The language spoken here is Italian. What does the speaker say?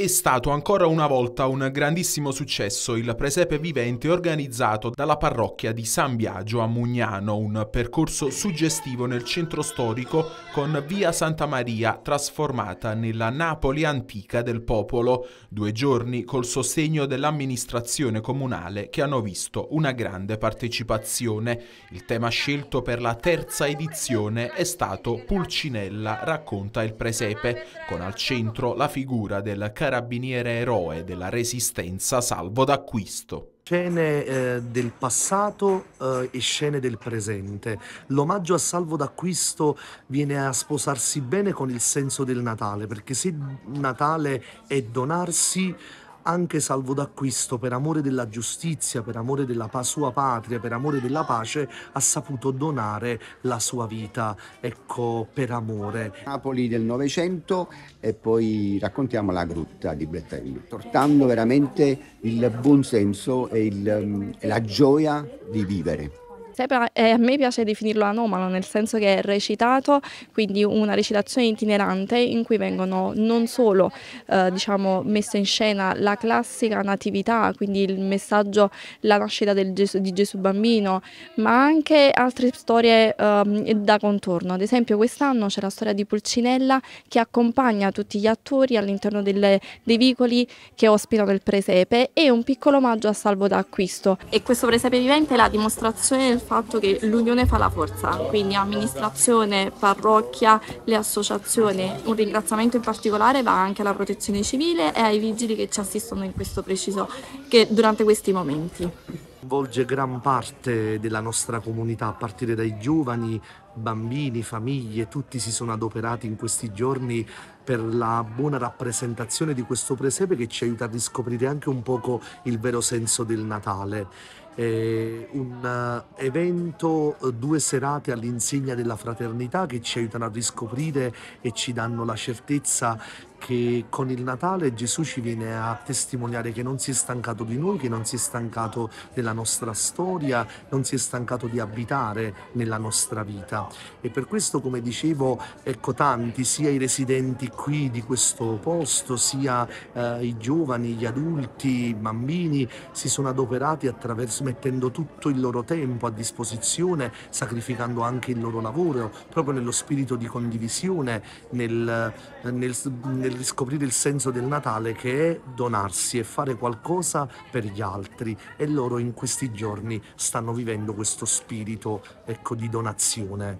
È stato ancora una volta un grandissimo successo il presepe vivente organizzato dalla parrocchia di San Biagio a Mugnano, un percorso suggestivo nel centro storico con via Santa Maria trasformata nella Napoli antica del popolo, due giorni col sostegno dell'amministrazione comunale che hanno visto una grande partecipazione. Il tema scelto per la terza edizione è stato Pulcinella racconta il presepe, con al centro la figura del carabinieri carabiniere eroe della resistenza salvo d'acquisto. Scene eh, del passato eh, e scene del presente. L'omaggio a Salvo d'Acquisto viene a sposarsi bene con il senso del Natale, perché se Natale è donarsi, anche salvo d'acquisto, per amore della giustizia, per amore della sua patria, per amore della pace, ha saputo donare la sua vita, ecco, per amore. Napoli del Novecento e poi raccontiamo la grutta di Bretagna, portando veramente il buon senso e, il, e la gioia di vivere. Eh, a me piace definirlo anomalo, nel senso che è recitato, quindi una recitazione itinerante in cui vengono non solo eh, diciamo, messa in scena la classica natività, quindi il messaggio, la nascita Gesù, di Gesù bambino, ma anche altre storie eh, da contorno. Ad esempio quest'anno c'è la storia di Pulcinella che accompagna tutti gli attori all'interno delle, dei vicoli che ospitano il presepe e un piccolo omaggio a salvo d'acquisto. E questo presepe vivente è la dimostrazione del fatto che l'unione fa la forza, quindi amministrazione, parrocchia, le associazioni. Un ringraziamento in particolare va anche alla protezione civile e ai vigili che ci assistono in questo preciso, che durante questi momenti coinvolge gran parte della nostra comunità, a partire dai giovani bambini, famiglie, tutti si sono adoperati in questi giorni per la buona rappresentazione di questo presepe che ci aiuta a riscoprire anche un poco il vero senso del Natale. È un eh, evento, eh, due serate all'insegna della fraternità che ci aiutano a riscoprire e ci danno la certezza che con il Natale Gesù ci viene a testimoniare che non si è stancato di noi, che non si è stancato della nostra storia, non si è stancato di abitare nella nostra vita. E per questo, come dicevo, ecco tanti, sia i residenti qui di questo posto, sia eh, i giovani, gli adulti, i bambini, si sono adoperati attraverso, mettendo tutto il loro tempo a disposizione, sacrificando anche il loro lavoro, proprio nello spirito di condivisione, nel, nel, nel riscoprire il senso del Natale che è donarsi e fare qualcosa per gli altri. E loro in questi giorni stanno vivendo questo spirito ecco, di donazione.